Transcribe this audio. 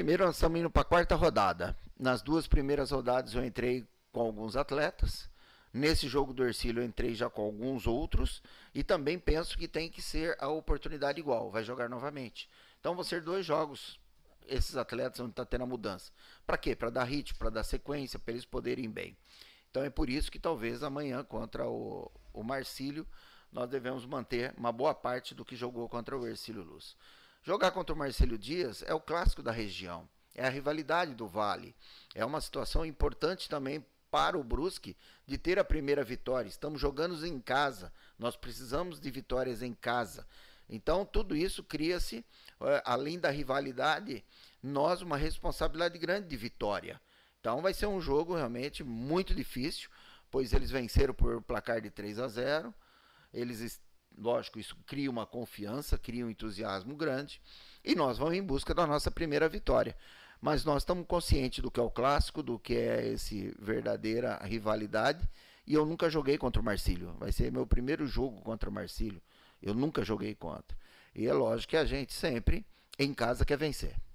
primeiro nós estamos indo para a quarta rodada. Nas duas primeiras rodadas eu entrei com alguns atletas. Nesse jogo do Ercílio eu entrei já com alguns outros e também penso que tem que ser a oportunidade igual, vai jogar novamente. Então vão ser dois jogos esses atletas vão estar tá tendo a mudança. Para quê? Para dar ritmo, para dar sequência, para eles poderem bem. Então é por isso que talvez amanhã contra o, o Marcílio nós devemos manter uma boa parte do que jogou contra o Ercílio Luz. Jogar contra o Marcelo Dias é o clássico da região, é a rivalidade do Vale. É uma situação importante também para o Brusque de ter a primeira vitória. Estamos jogando em casa, nós precisamos de vitórias em casa. Então, tudo isso cria-se, eh, além da rivalidade, nós uma responsabilidade grande de vitória. Então, vai ser um jogo realmente muito difícil, pois eles venceram por placar de 3 a 0. Eles lógico, isso cria uma confiança, cria um entusiasmo grande e nós vamos em busca da nossa primeira vitória. Mas nós estamos conscientes do que é o clássico, do que é esse verdadeira rivalidade. E eu nunca joguei contra o Marcílio. Vai ser meu primeiro jogo contra o Marcílio. Eu nunca joguei contra. E é lógico que a gente sempre em casa quer vencer.